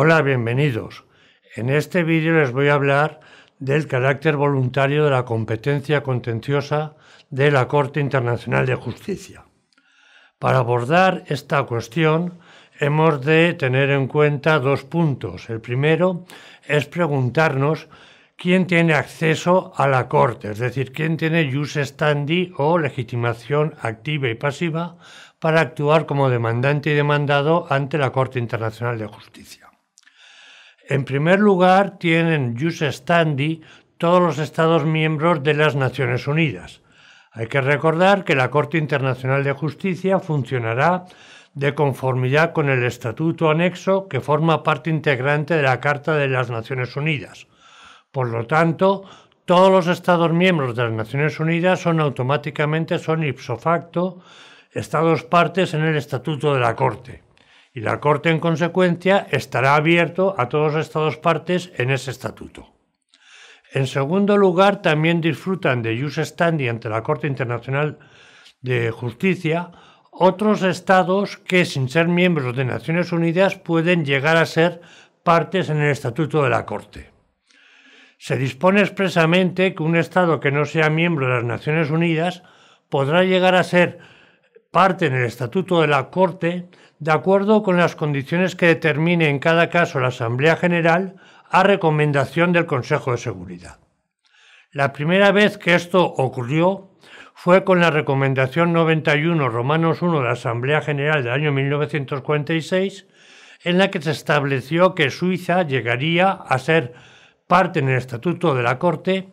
Hola, bienvenidos. En este vídeo les voy a hablar del carácter voluntario de la competencia contenciosa de la Corte Internacional de Justicia. Para abordar esta cuestión hemos de tener en cuenta dos puntos. El primero es preguntarnos quién tiene acceso a la Corte, es decir, quién tiene jus standi o legitimación activa y pasiva para actuar como demandante y demandado ante la Corte Internacional de Justicia. En primer lugar, tienen jus standi todos los Estados miembros de las Naciones Unidas. Hay que recordar que la Corte Internacional de Justicia funcionará de conformidad con el Estatuto Anexo que forma parte integrante de la Carta de las Naciones Unidas. Por lo tanto, todos los Estados miembros de las Naciones Unidas son automáticamente, son ipso facto, Estados partes en el Estatuto de la Corte y la Corte, en consecuencia, estará abierto a todos los Estados partes en ese estatuto. En segundo lugar, también disfrutan de use standi ante la Corte Internacional de Justicia otros estados que, sin ser miembros de Naciones Unidas, pueden llegar a ser partes en el Estatuto de la Corte. Se dispone expresamente que un estado que no sea miembro de las Naciones Unidas podrá llegar a ser parte en el Estatuto de la Corte de acuerdo con las condiciones que determine en cada caso la Asamblea General a recomendación del Consejo de Seguridad. La primera vez que esto ocurrió fue con la recomendación 91 Romanos 1 de la Asamblea General del año 1946, en la que se estableció que Suiza llegaría a ser parte en el Estatuto de la Corte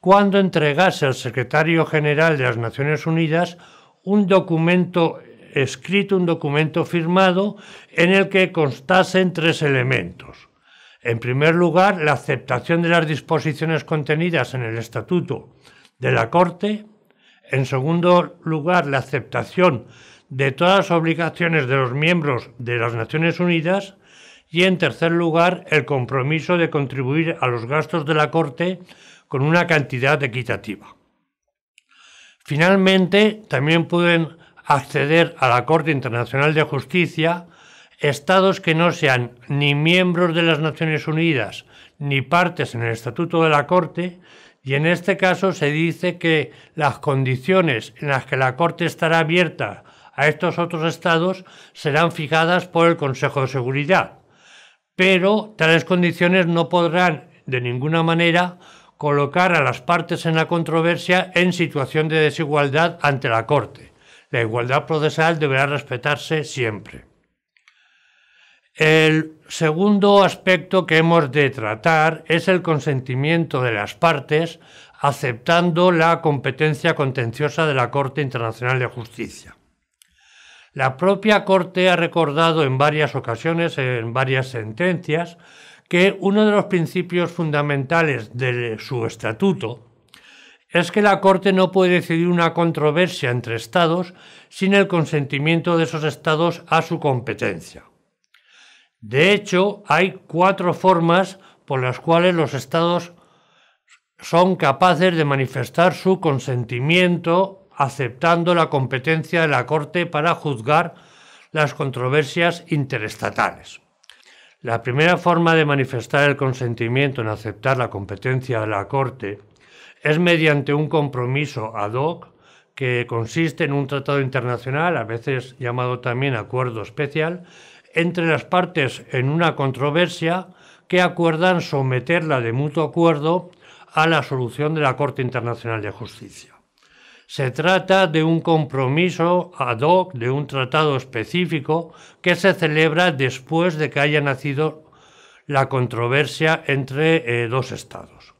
cuando entregase al secretario general de las Naciones Unidas un documento escrito un documento firmado en el que constasen tres elementos. En primer lugar, la aceptación de las disposiciones contenidas en el Estatuto de la Corte. En segundo lugar, la aceptación de todas las obligaciones de los miembros de las Naciones Unidas y, en tercer lugar, el compromiso de contribuir a los gastos de la Corte con una cantidad equitativa. Finalmente, también pueden acceder a la Corte Internacional de Justicia estados que no sean ni miembros de las Naciones Unidas ni partes en el Estatuto de la Corte, y en este caso se dice que las condiciones en las que la Corte estará abierta a estos otros estados serán fijadas por el Consejo de Seguridad. Pero tales condiciones no podrán de ninguna manera colocar a las partes en la controversia en situación de desigualdad ante la Corte. La igualdad procesal deberá respetarse siempre. El segundo aspecto que hemos de tratar es el consentimiento de las partes aceptando la competencia contenciosa de la Corte Internacional de Justicia. La propia Corte ha recordado en varias ocasiones, en varias sentencias, que uno de los principios fundamentales de su estatuto es que la Corte no puede decidir una controversia entre Estados sin el consentimiento de esos Estados a su competencia. De hecho, hay cuatro formas por las cuales los Estados son capaces de manifestar su consentimiento aceptando la competencia de la Corte para juzgar las controversias interestatales. La primera forma de manifestar el consentimiento en aceptar la competencia de la Corte es mediante un compromiso ad hoc que consiste en un tratado internacional, a veces llamado también acuerdo especial, entre las partes en una controversia que acuerdan someterla de mutuo acuerdo a la solución de la Corte Internacional de Justicia. Se trata de un compromiso ad hoc, de un tratado específico que se celebra después de que haya nacido la controversia entre eh, dos estados.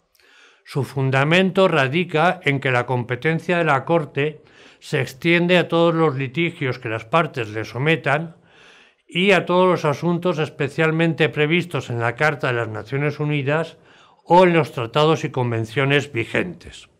Su fundamento radica en que la competencia de la Corte se extiende a todos los litigios que las partes le sometan y a todos los asuntos especialmente previstos en la Carta de las Naciones Unidas o en los tratados y convenciones vigentes.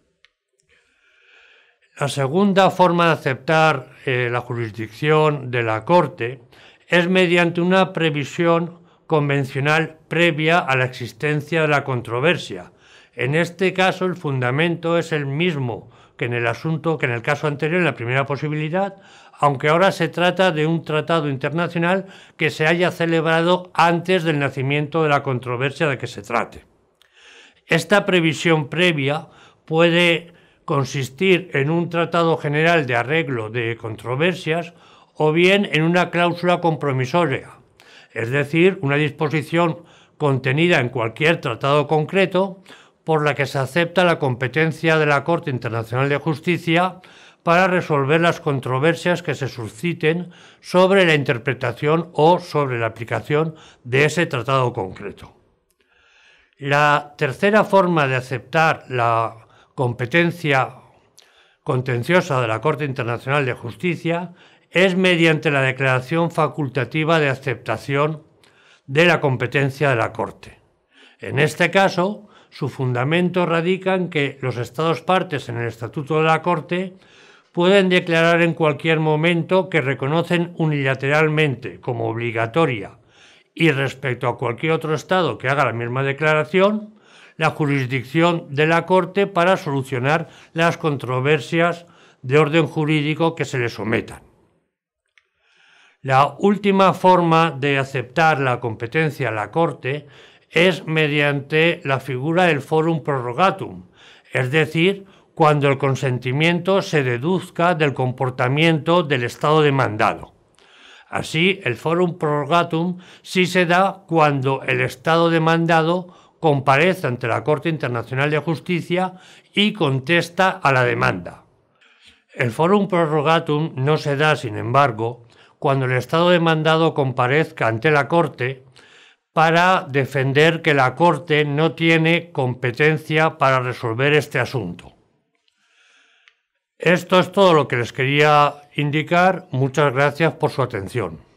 La segunda forma de aceptar eh, la jurisdicción de la Corte es mediante una previsión convencional previa a la existencia de la controversia, en este caso el fundamento es el mismo que en el asunto que en el caso anterior, en la primera posibilidad, aunque ahora se trata de un tratado internacional que se haya celebrado antes del nacimiento de la controversia de que se trate. Esta previsión previa puede consistir en un tratado general de arreglo de controversias o bien en una cláusula compromisoria, es decir, una disposición contenida en cualquier tratado concreto por la que se acepta la competencia de la Corte Internacional de Justicia para resolver las controversias que se susciten sobre la interpretación o sobre la aplicación de ese tratado concreto. La tercera forma de aceptar la competencia contenciosa de la Corte Internacional de Justicia es mediante la declaración facultativa de aceptación de la competencia de la Corte. En este caso, su fundamento radica en que los Estados partes en el Estatuto de la Corte pueden declarar en cualquier momento que reconocen unilateralmente como obligatoria y respecto a cualquier otro Estado que haga la misma declaración, la jurisdicción de la Corte para solucionar las controversias de orden jurídico que se le sometan. La última forma de aceptar la competencia a la Corte es mediante la figura del forum prorogatum, es decir, cuando el consentimiento se deduzca del comportamiento del Estado demandado. Así, el forum prorogatum sí se da cuando el Estado demandado comparezca ante la Corte Internacional de Justicia y contesta a la demanda. El forum prorogatum no se da, sin embargo, cuando el Estado demandado comparezca ante la Corte para defender que la Corte no tiene competencia para resolver este asunto. Esto es todo lo que les quería indicar. Muchas gracias por su atención.